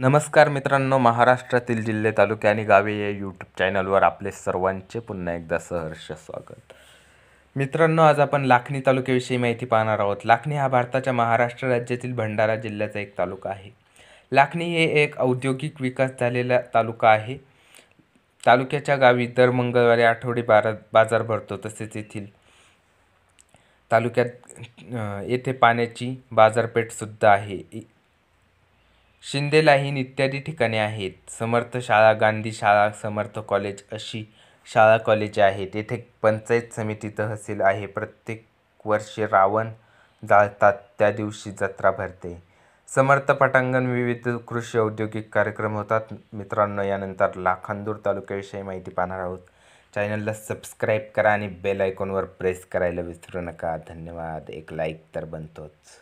नमस्कार मित्रांनो महाराष्ट्रातील जिल्हे तालुके आणि गावे या यूट्यूब चॅनलवर आपले सर्वांचे पुन्हा एकदा सहर्ष स्वागत मित्रांनो आज आपण लाखणी तालुक्याविषयी माहिती पाहणार आहोत लाखणी हा भारताच्या महाराष्ट्र राज्यातील भंडारा जिल्ह्याचा एक तालुका आहे लाखणी हे एक औद्योगिक विकास झालेला तालुका आहे तालुक्याच्या गावी दर मंगळवारी आठवडी बारा बाजार भरतो तसेच येथील तालुक्यात येथे पाण्याची बाजारपेठसुद्धा आहे शिंदे लाहीन इत्यादी ठिकाणे आहेत समर्थ शाळा गांधी शाळा समर्थ कॉलेज अशी शाळा कॉलेज आहेत येथे पंचायत समिती तहसील आहे प्रत्येक वर्षी रावण जाळतात त्या दिवशी जत्रा भरते समर्थ पटांगण विविध कृषी औद्योगिक कार्यक्रम होतात मित्रांनो यानंतर लाखांदूर तालुक्याविषयी माहिती पाहणार आहोत चॅनलला सबस्क्राईब करा आणि बेल आयकॉनवर प्रेस करायला विसरू नका धन्यवाद एक लाईक तर बनतोच